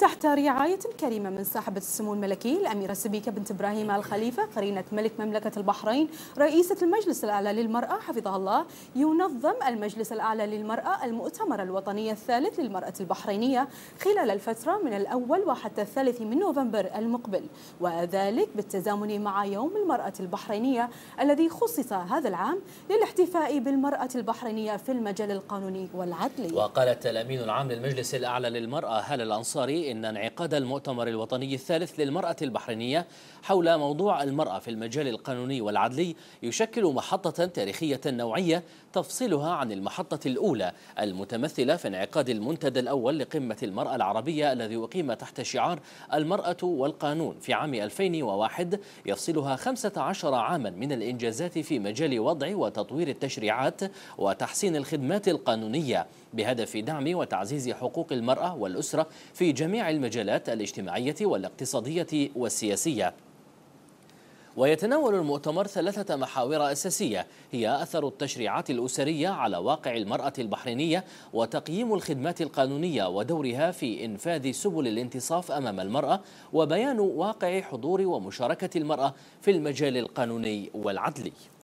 تحت رعاية كريمة من صاحبة السمو الملكي الأميرة سبيكة بنت إبراهيم الخليفة قرينة ملك مملكة البحرين رئيسة المجلس الأعلى للمرأة حفظها الله ينظم المجلس الأعلى للمرأة المؤتمر الوطني الثالث للمرأة البحرينية خلال الفترة من الأول وحتى الثالث من نوفمبر المقبل وذلك بالتزامن مع يوم المرأة البحرينية الذي خصص هذا العام للاحتفاء بالمرأة البحرينية في المجال القانوني والعدلي وقالت الأمين العام للمجلس الأعلى للمرأة هل الأنصاري إن انعقاد المؤتمر الوطني الثالث للمرأة البحرينية حول موضوع المرأة في المجال القانوني والعدلي يشكل محطة تاريخية نوعية تفصلها عن المحطة الأولى المتمثلة في انعقاد المنتدى الأول لقمة المرأة العربية الذي أقيم تحت شعار المرأة والقانون في عام 2001 يفصلها 15 عاما من الإنجازات في مجال وضع وتطوير التشريعات وتحسين الخدمات القانونية بهدف دعم وتعزيز حقوق المرأة والأسرة في جميع جميع المجالات الاجتماعية والاقتصادية والسياسية ويتناول المؤتمر ثلاثة محاور أساسية هي أثر التشريعات الأسرية على واقع المرأة البحرينية وتقييم الخدمات القانونية ودورها في إنفاذ سبل الانتصاف أمام المرأة وبيان واقع حضور ومشاركة المرأة في المجال القانوني والعدلي